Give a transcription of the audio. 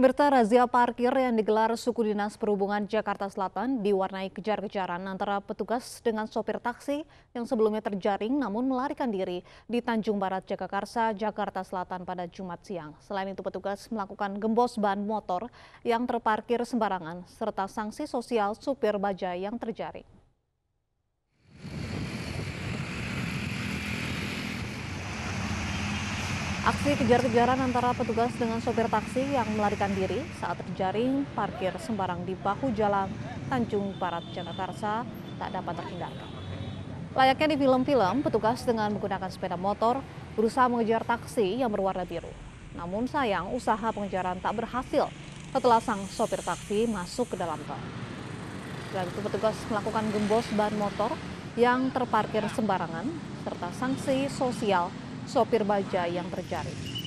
Pemirsa razia parkir yang digelar suku dinas perhubungan Jakarta Selatan diwarnai kejar-kejaran antara petugas dengan sopir taksi yang sebelumnya terjaring namun melarikan diri di Tanjung Barat Jakarta, Jakarta Selatan pada Jumat siang. Selain itu petugas melakukan gembos ban motor yang terparkir sembarangan serta sanksi sosial supir baja yang terjaring. Aksi kejar-kejaran antara petugas dengan sopir taksi yang melarikan diri saat terjaring parkir sembarang di bahu jalan Tanjung Barat Jakarta tak dapat terhindarkan. Layaknya di film-film, petugas dengan menggunakan sepeda motor berusaha mengejar taksi yang berwarna biru. Namun sayang, usaha pengejaran tak berhasil setelah sang sopir taksi masuk ke dalam tol. Selain itu, petugas melakukan gembos ban motor yang terparkir sembarangan serta sanksi sosial sopir baja yang terjaring.